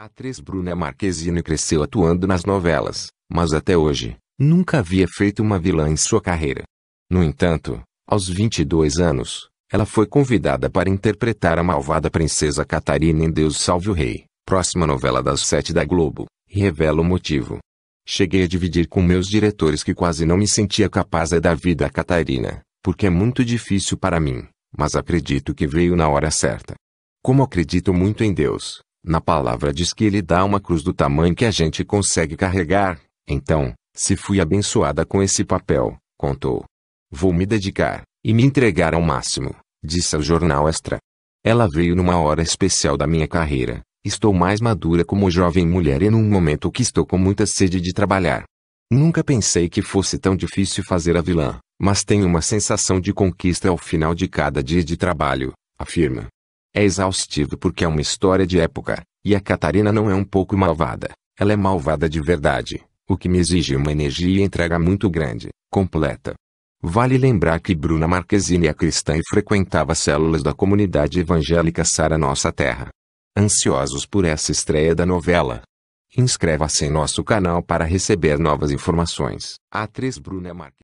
A atriz Bruna Marquezine cresceu atuando nas novelas, mas até hoje, nunca havia feito uma vilã em sua carreira. No entanto, aos 22 anos, ela foi convidada para interpretar a malvada princesa Catarina em Deus Salve o Rei, próxima novela das sete da Globo, e revela o motivo. Cheguei a dividir com meus diretores que quase não me sentia capaz de dar vida a Catarina, porque é muito difícil para mim, mas acredito que veio na hora certa. Como acredito muito em Deus, na palavra diz que ele dá uma cruz do tamanho que a gente consegue carregar. Então, se fui abençoada com esse papel, contou. Vou me dedicar e me entregar ao máximo, disse ao jornal Extra. Ela veio numa hora especial da minha carreira. Estou mais madura como jovem mulher e num momento que estou com muita sede de trabalhar. Nunca pensei que fosse tão difícil fazer a vilã, mas tenho uma sensação de conquista ao final de cada dia de trabalho, afirma. É exaustivo porque é uma história de época, e a Catarina não é um pouco malvada, ela é malvada de verdade, o que me exige uma energia e entrega muito grande, completa. Vale lembrar que Bruna Marquezine é cristã e frequentava células da comunidade evangélica Sara Nossa Terra. Ansiosos por essa estreia da novela. Inscreva-se em nosso canal para receber novas informações. atriz Bruna Marquezine